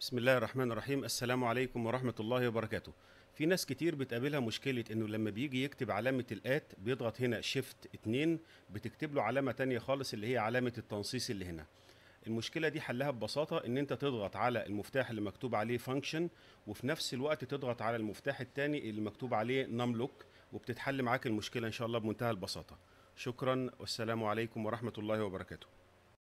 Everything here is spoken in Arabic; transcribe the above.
بسم الله الرحمن الرحيم السلام عليكم ورحمة الله وبركاته في ناس كتير بتقابلها مشكلة انه لما بيجي يكتب علامة الات بيضغط هنا شيفت 2 بتكتب له علامة تانية خالص اللي هي علامة التنصيص اللي هنا المشكلة دي حلها ببساطة ان انت تضغط على المفتاح اللي مكتوب عليه فانكشن وفي نفس الوقت تضغط على المفتاح التاني اللي مكتوب عليه نملوك وبتتحل معاك المشكلة ان شاء الله بمنتهى البساطة شكرا والسلام عليكم ورحمة الله وبركاته